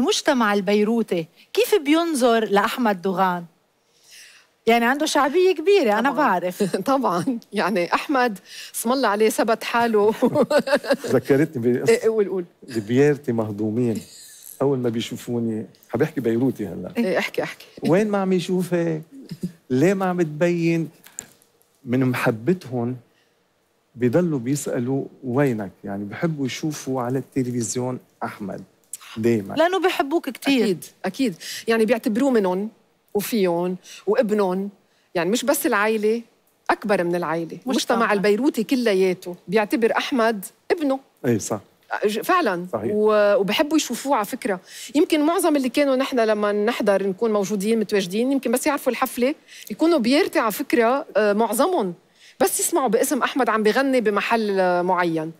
المجتمع البيروتي كيف بينظر لأحمد دوغان؟ يعني عنده شعبية كبيرة أنا طبعاً. بعرف طبعا يعني أحمد اسم الله عليه ثبت حاله ذكرتني بقصة إيه، إيه، قول قول لبيارتي مهضومين أول ما بيشوفوني عم بحكي بيروتي هلا ايه احكي احكي وين ما عم يشوفك؟ ليه ما عم تبين؟ من محبتهم بيضلوا بيسألوا وينك يعني بحبوا يشوفوا على التلفزيون أحمد دايما لانه بحبوك كثير اكيد اكيد يعني بيعتبروه منهم وفيهم وابنهم يعني مش بس العائله اكبر من العائله المجتمع البيروتي كلياته بيعتبر احمد ابنه اي صح فعلا صحيح. وبحبوا يشوفوه على فكره يمكن معظم اللي كانوا نحن لما نحضر نكون موجودين متواجدين يمكن بس يعرفوا الحفله يكونوا بيرتي على فكره آه، معظمهم بس يسمعوا باسم احمد عم بغني بمحل آه، معين